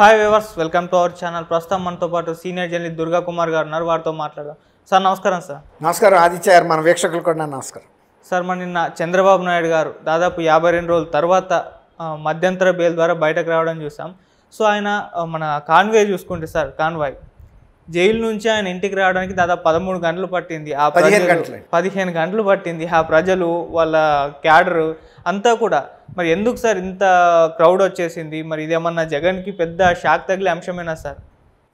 hi viewers welcome to our channel ప్రస్తుతం మనతో పాటు సీనియర్ జర్నలిస్ట్ దుర్గా కుమార్ గారు ఉన్నారు వారితో మాట్లాడారు సార్ నమస్కారం సార్ నమస్కారం ఆదిత్య గారు మన వీక్షకులు కూడా నమస్కారం సార్ మన నిన్న చంద్రబాబు నాయుడు గారు దాదాపు యాభై రెండు రోజుల తర్వాత మధ్యంతర బెయిల్ ద్వారా బయటకు రావడం చూసాం సో ఆయన మన కాన్వే చూసుకుంటే సార్ కాన్వాయ్ జైలు నుంచి ఆయన ఇంటికి రావడానికి దాదాపు పదమూడు గంటలు పట్టింది ఆ పదిహేను గంటలు పదిహేను గంటలు పట్టింది ఆ ప్రజలు వాళ్ళ క్యాడర్ అంతా కూడా మరి ఎందుకు సార్ ఇంత క్రౌడ్ వచ్చేసింది మరి ఇదేమన్నా జగన్కి పెద్ద షాక్ తగిలే అంశమేనా సార్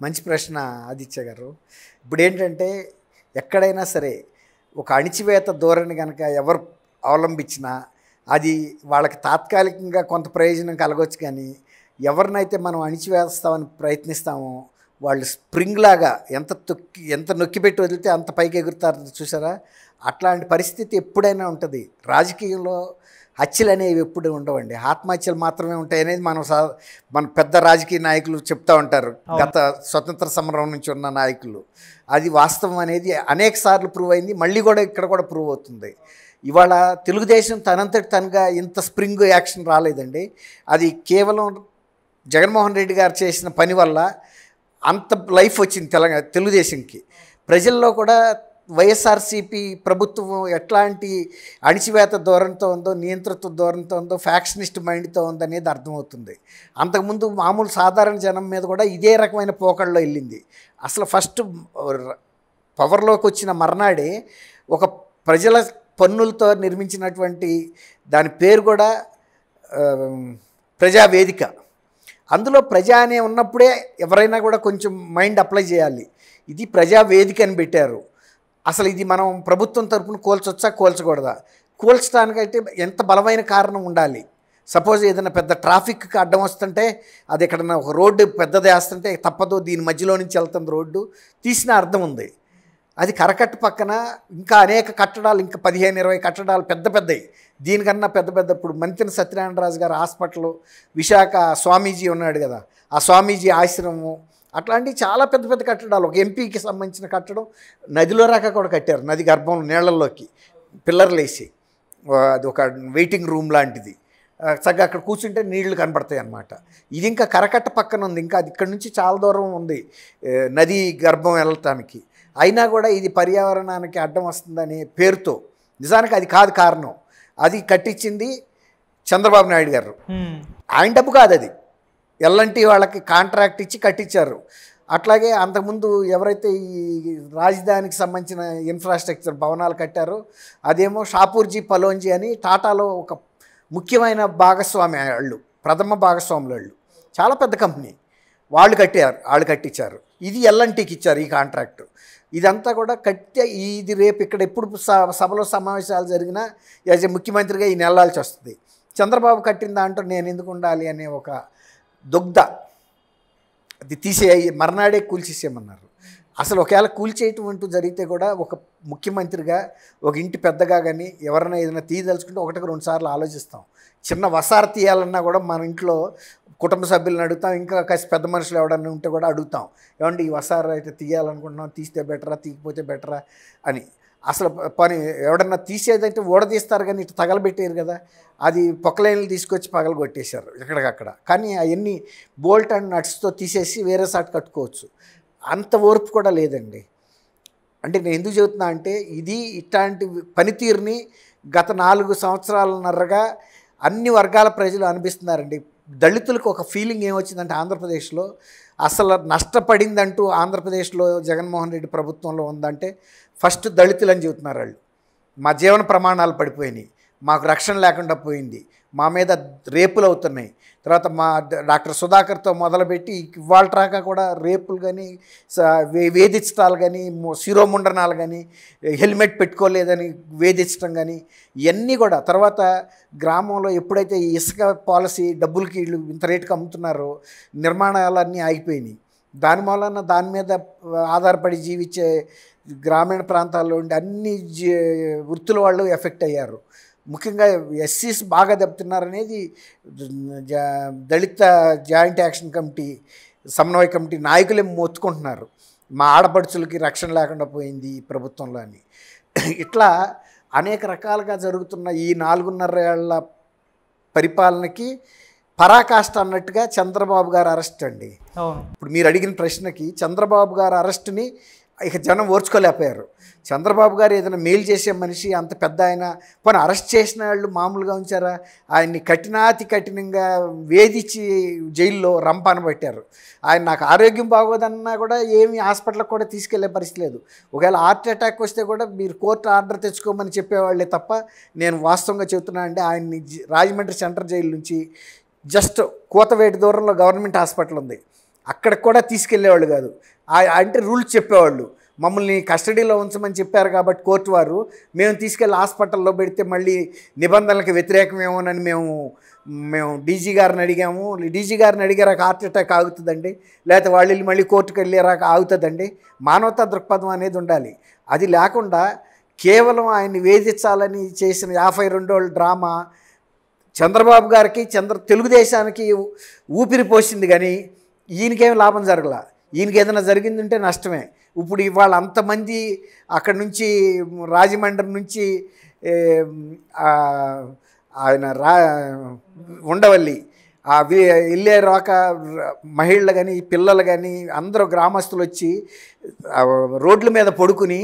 మంచి ప్రశ్న ఆదిత్య గారు ఇప్పుడు ఏంటంటే ఎక్కడైనా సరే ఒక అణిచివేత ధోరణి కనుక ఎవరు అవలంబించినా అది వాళ్ళకి తాత్కాలికంగా కొంత ప్రయోజనం కలగవచ్చు కానీ ఎవరినైతే మనం అణిచివేస్తామని ప్రయత్నిస్తామో వాళ్ళు స్ప్రింగ్ లాగా ఎంత తొక్కి ఎంత నొక్కి పెట్టి వదిలితే అంత పైకి ఎగురుతారు చూసారా అట్లాంటి పరిస్థితి ఎప్పుడైనా ఉంటుంది రాజకీయంలో హత్యలు అనేవి ఎప్పుడు ఉండవండి ఆత్మహత్యలు మాత్రమే ఉంటాయి అనేది మనం సా మన పెద్ద రాజకీయ నాయకులు చెప్తూ ఉంటారు గత స్వతంత్ర సమరం నుంచి ఉన్న నాయకులు అది వాస్తవం అనేది అనేక సార్లు ప్రూవ్ అయింది మళ్ళీ కూడా ఇక్కడ కూడా ప్రూవ్ అవుతుంది ఇవాళ తెలుగుదేశం తనంతటి తనగా ఇంత స్ప్రింగ్ యాక్షన్ రాలేదండి అది కేవలం జగన్మోహన్ రెడ్డి గారు చేసిన పని వల్ల అంత లైఫ్ వచ్చింది తెలంగాణ తెలుగుదేశంకి ప్రజల్లో కూడా వైఎస్ఆర్సీపీ ప్రభుత్వం ఎట్లాంటి అణిచివేత ధోరణితో ఉందో నియంతృత్వ ధోరణితో ఉందో ఫ్యాక్షనిస్ట్ మైండ్తో ఉందనేది అర్థమవుతుంది అంతకుముందు మామూలు సాధారణ జనం మీద కూడా ఇదే రకమైన పోకళ్ళలో వెళ్ళింది అసలు ఫస్ట్ పవర్లోకి వచ్చిన మర్నాడే ఒక ప్రజల పన్నులతో నిర్మించినటువంటి దాని పేరు కూడా ప్రజావేదిక అందులో ప్రజ అనే ఉన్నప్పుడే ఎవరైనా కూడా కొంచెం మైండ్ అప్లై చేయాలి ఇది ప్రజా వేదిక అని పెట్టారు అసలు ఇది మనం ప్రభుత్వం తరపున కోల్చొచ్చా కోల్చకూడదా కూల్చడానికైతే ఎంత బలమైన కారణం ఉండాలి సపోజ్ ఏదైనా పెద్ద ట్రాఫిక్ అడ్డం వస్తుంటే అది ఎక్కడన్నా ఒక రోడ్డు పెద్దది వేస్తుంటే తప్పదు దీని మధ్యలో నుంచి వెళ్తుంది రోడ్డు తీసిన అర్థం ఉంది అది కరకట్టు పక్కన ఇంకా అనేక కట్టడాలు ఇంకా పదిహేను ఇరవై కట్టడాలు పెద్ద పెద్దవి దీనికన్నా పెద్ద పెద్ద ఇప్పుడు మంతిన సత్యనారాయణరాజు గారు హాస్పిటల్ విశాఖ స్వామీజీ ఉన్నాడు కదా ఆ స్వామీజీ ఆశ్రమము అట్లాంటివి చాలా పెద్ద పెద్ద కట్టడాలు ఒక ఎంపీకి సంబంధించిన కట్టడం నదిలో రాక కూడా కట్టారు నది గర్భం నీళ్ళల్లోకి పిల్లర్లు వేసి అది ఒక వెయిటింగ్ రూమ్ లాంటిది చక్కగా అక్కడ కూర్చుంటే నీళ్లు కనబడతాయి అన్నమాట ఇది ఇంకా కరకట్ట పక్కన ఉంది ఇంకా అది ఇక్కడ నుంచి చాలా దూరం ఉంది నది గర్భం వెళ్ళటానికి అయినా కూడా ఇది పర్యావరణానికి అడ్డం వస్తుందనే పేరుతో నిజానికి అది కాదు కారణం అది కట్టించింది చంద్రబాబు నాయుడు గారు ఆయన డబ్బు కాదు అది ఎల్లంటి వాళ్ళకి కాంట్రాక్ట్ ఇచ్చి కట్టించారు అట్లాగే అంతకుముందు ఎవరైతే ఈ రాజధానికి సంబంధించిన ఇన్ఫ్రాస్ట్రక్చర్ భవనాలు కట్టారో అదేమో షాపూర్జీ పలోంజీ అని టాటాలో ఒక ముఖ్యమైన భాగస్వామి వాళ్ళు ప్రథమ భాగస్వాములు వాళ్ళు చాలా పెద్ద కంపెనీ వాళ్ళు కట్టారు వాళ్ళు కట్టించారు ఇది ఎల్ఎన్టీకి ఇచ్చారు ఈ కాంట్రాక్టు ఇదంతా కూడా కట్టే ఇది రేపు ఇక్కడ ఎప్పుడు సభలో సమావేశాలు జరిగినా యాజ్ ఏ ముఖ్యమంత్రిగా ఈయన వెళ్ళాల్సి వస్తుంది చంద్రబాబు కట్టిన దాంట్లో నేను ఎందుకు ఉండాలి అనే ఒక దుగ్ధ అది తీసే మర్నాడే కూల్చేసేయమన్నారు అసలు ఒకవేళ కూల్చేయటం అంటూ జరిగితే కూడా ఒక ముఖ్యమంత్రిగా ఒక ఇంటి పెద్దగా కానీ ఎవరైనా ఏదైనా తీయదలుచుకుంటే ఒకటికి రెండు సార్లు ఆలోచిస్తాం చిన్న వసార తీయాలన్నా కూడా మన ఇంట్లో కుటుంబ సభ్యులను అడుగుతాం ఇంకా కాస్త పెద్ద మనుషులు ఎవడన్నా ఉంటే కూడా అడుగుతాం ఏమండి ఈ వసారా అయితే తీయాలనుకుంటున్నాం తీస్తే బెటరా తీయకపోతే బెటరా అని అసలు పని ఎవడన్నా తీసేదంటే తీస్తారు కానీ ఇటు తగలబెట్టారు కదా అది పొక్కలైన్లు తీసుకొచ్చి కొట్టేశారు ఎక్కడికక్కడ కానీ అవన్నీ బోల్ట్ అండ్ నట్స్తో తీసేసి వేరే సాట్ కట్టుకోవచ్చు అంత ఓర్పు కూడా లేదండి అంటే నేను ఎందుకు చెబుతున్నా అంటే ఇది ఇట్లాంటి పనితీరుని గత నాలుగు సంవత్సరాలన్నరగా అన్ని వర్గాల ప్రజలు అనిపిస్తున్నారండి దళితులకు ఒక ఫీలింగ్ ఏమొచ్చిందంటే ఆంధ్రప్రదేశ్లో అసలు నష్టపడిందంటూ ఆంధ్రప్రదేశ్లో జగన్మోహన్ రెడ్డి ప్రభుత్వంలో ఉందంటే ఫస్ట్ దళితులు అని చెబుతున్నారు వాళ్ళు మా జీవన ప్రమాణాలు పడిపోయినాయి మాకు రక్షణ లేకుండా పోయింది మా మీద రేపులు అవుతున్నాయి తర్వాత మా డాక్టర్ సుధాకర్తో మొదలుపెట్టి ఇవాళ రాక కూడా రేపులు కానీ వేధిస్తాలు కానీ శిరోముండనాలు కానీ హెల్మెట్ పెట్టుకోలేదని వేధించడం కానీ ఇవన్నీ కూడా తర్వాత గ్రామంలో ఎప్పుడైతే ఇసుక పాలసీ డబ్బులకి వీళ్ళు ఇంత రేటుకి అమ్ముతున్నారో నిర్మాణాలన్నీ ఆగిపోయినాయి దాని వలన దాని మీద ఆధారపడి జీవించే గ్రామీణ ప్రాంతాల్లో ఉండే అన్ని వృత్తుల వాళ్ళు ఎఫెక్ట్ అయ్యారు ముఖ్యంగా ఎస్సీస్ బాగా దెబ్బతిన్నారనేది దళిత జాయింట్ యాక్షన్ కమిటీ సమన్వయ కమిటీ నాయకులే మొత్తుకుంటున్నారు మా ఆడపడుచులకి రక్షణ లేకుండా పోయింది ఈ ప్రభుత్వంలో అని ఇట్లా అనేక రకాలుగా జరుగుతున్న ఈ నాలుగున్నర ఏళ్ల పరిపాలనకి పరాకాష్ట అన్నట్టుగా చంద్రబాబు గారు అరెస్ట్ అండి ఇప్పుడు మీరు అడిగిన ప్రశ్నకి చంద్రబాబు గారు అరెస్ట్ని ఇక జనం ఓర్చుకోలేకపోయారు చంద్రబాబు గారు ఏదైనా మేలు చేసే మనిషి అంత పెద్ద ఆయన పోనీ అరెస్ట్ చేసిన వాళ్ళు మామూలుగా ఉంచారా ఆయన్ని కఠినాతి కఠినంగా వేధించి జైల్లో రంపాన పట్టారు ఆయన నాకు ఆరోగ్యం బాగోదన్నా కూడా ఏమి హాస్పిటల్కి కూడా తీసుకెళ్లే పరిస్థితి లేదు ఒకవేళ హార్ట్ అటాక్ వస్తే కూడా మీరు కోర్టు ఆర్డర్ తెచ్చుకోమని చెప్పేవాళ్ళే తప్ప నేను వాస్తవంగా చెబుతున్నా అండి ఆయన్ని రాజమండ్రి సెంటర్ జైలు నుంచి జస్ట్ కోతవేటి దూరంలో గవర్నమెంట్ హాస్పిటల్ ఉంది అక్కడికి కూడా తీసుకెళ్లేవాళ్ళు కాదు అంటే రూల్స్ చెప్పేవాళ్ళు మమ్మల్ని కస్టడీలో ఉంచమని చెప్పారు కాబట్టి కోర్టు వారు మేము తీసుకెళ్ళి హాస్పిటల్లో పెడితే మళ్ళీ నిబంధనలకు వ్యతిరేకమేమోనని మేము మేము డీజీ గారిని అడిగాము డీజీ గారిని అడిగారాక హార్ట్ అటాక్ ఆగుతుందండి లేకపోతే వాళ్ళు మళ్ళీ కోర్టుకు వెళ్ళారాక ఆగుతుందండి మానవతా దృక్పథం అనేది ఉండాలి అది లేకుండా కేవలం ఆయన్ని వేధించాలని చేసిన యాభై రెండోళ్ళ డ్రామా చంద్రబాబు గారికి చంద్ర తెలుగుదేశానికి ఊపిరి పోసింది కానీ ఈయనకేం లాభం జరగలేదు ఈయనకి ఏదైనా జరిగిందంటే నష్టమే ఇప్పుడు ఇవాళ అంతమంది అక్కడి నుంచి రాజమండ్రి నుంచి ఆయన రా ఉండవల్లి ఆ వెళ్ళే రాక మహిళలు కానీ పిల్లలు కానీ అందరూ గ్రామస్తులు వచ్చి రోడ్ల మీద పడుకుని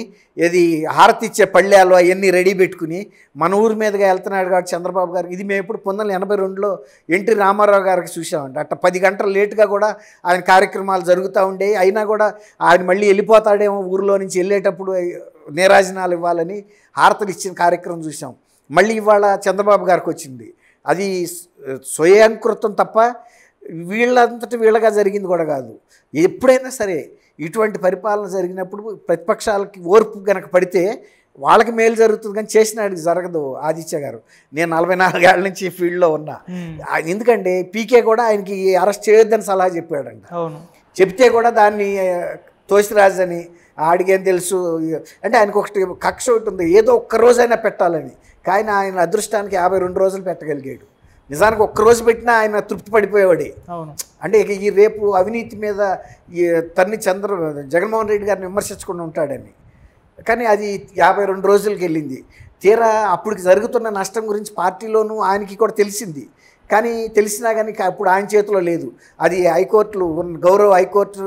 ఏది హారతిచ్చే పళ్ళాలు అవన్నీ రెడీ పెట్టుకుని మన ఊరి మీదగా వెళ్తున్నాడు కాబట్టి చంద్రబాబు గారికి ఇది మేము ఇప్పుడు పంతొమ్మిది ఎనభై రెండులో ఎన్టీ రామారావు గారికి చూసామండి అట్ట పది గంటలు లేటుగా కూడా ఆయన కార్యక్రమాలు జరుగుతూ ఉండేవి అయినా కూడా ఆయన మళ్ళీ వెళ్ళిపోతాడేమో ఊరిలో నుంచి వెళ్ళేటప్పుడు నీరాజనాలు ఇవ్వాలని హారతలు ఇచ్చిన కార్యక్రమం చూసాం మళ్ళీ ఇవాళ చంద్రబాబు గారికి వచ్చింది అది స్వయంకృతం తప్ప వీళ్ళంతటి వీళ్ళగా జరిగింది కూడా కాదు ఎప్పుడైనా సరే ఇటువంటి పరిపాలన జరిగినప్పుడు ప్రతిపక్షాలకి ఓర్పు కనుక పడితే వాళ్ళకి మేలు జరుగుతుంది కానీ చేసినాడికి జరగదు ఆదిత్య గారు నేను నలభై నాలుగేళ్ల నుంచి ఫీల్డ్లో ఉన్నా ఎందుకంటే పీకే కూడా ఆయనకి అరెస్ట్ చేయొద్దని సలహా చెప్పాడంట చెప్తే కూడా దాన్ని అని ఆడికేం తెలుసు అంటే ఆయనకు ఒకటి కక్ష ఉంటుంది ఏదో ఒక్క పెట్టాలని కానీ ఆయన అదృష్టానికి యాభై రెండు రోజులు పెట్టగలిగాడు నిజానికి ఒక్కరోజు పెట్టినా ఆయన తృప్తి పడిపోయేవాడే అంటే ఇక ఈ రేపు అవినీతి మీద ఈ తన్ని చంద్ర జగన్మోహన్ రెడ్డి గారిని విమర్శించకుండా ఉంటాడని కానీ అది యాభై రెండు రోజులకి వెళ్ళింది తీరా అప్పటికి జరుగుతున్న నష్టం గురించి పార్టీలోనూ ఆయనకి కూడా తెలిసింది కానీ తెలిసినా కానీ అప్పుడు ఆయన చేతిలో లేదు అది హైకోర్టులు గౌరవ హైకోర్టు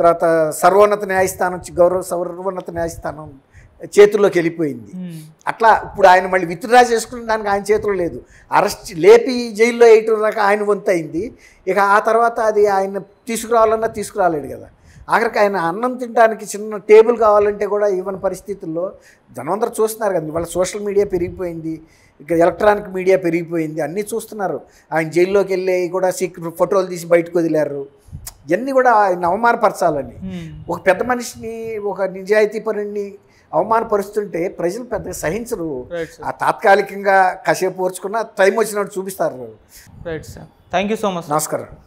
తర్వాత సర్వోన్నత న్యాయస్థానం గౌరవ సర్వోన్నత న్యాయస్థానం చేతుల్లోకి వెళ్ళిపోయింది అట్లా ఇప్పుడు ఆయన మళ్ళీ విత్డ్రా దానికి ఆయన చేతులు లేదు అరెస్ట్ లేపి జైల్లో వేయటం దాకా ఆయన వంతైంది ఇక ఆ తర్వాత అది ఆయన తీసుకురావాలన్నా తీసుకురాలేడు కదా ఆఖరికి ఆయన అన్నం తినడానికి చిన్న టేబుల్ కావాలంటే కూడా ఇవ్వని పరిస్థితుల్లో జనమందరూ చూస్తున్నారు కదా వాళ్ళ సోషల్ మీడియా పెరిగిపోయింది ఇక ఎలక్ట్రానిక్ మీడియా పెరిగిపోయింది అన్నీ చూస్తున్నారు ఆయన జైల్లోకి వెళ్ళి కూడా సీక్రెట్ ఫోటోలు తీసి బయటకు వదిలారు ఇవన్నీ కూడా ఆయన అవమానపరచాలని ఒక పెద్ద మనిషిని ఒక నిజాయితీపరుణ్ణి అవమానపరుస్తుంటే ప్రజలు పెద్దగా సహించరు ఆ తాత్కాలికంగా కసేపు ఓర్చుకున్న టైం వచ్చినట్టు చూపిస్తారు థ్యాంక్ యూ సో మచ్ నమస్కారం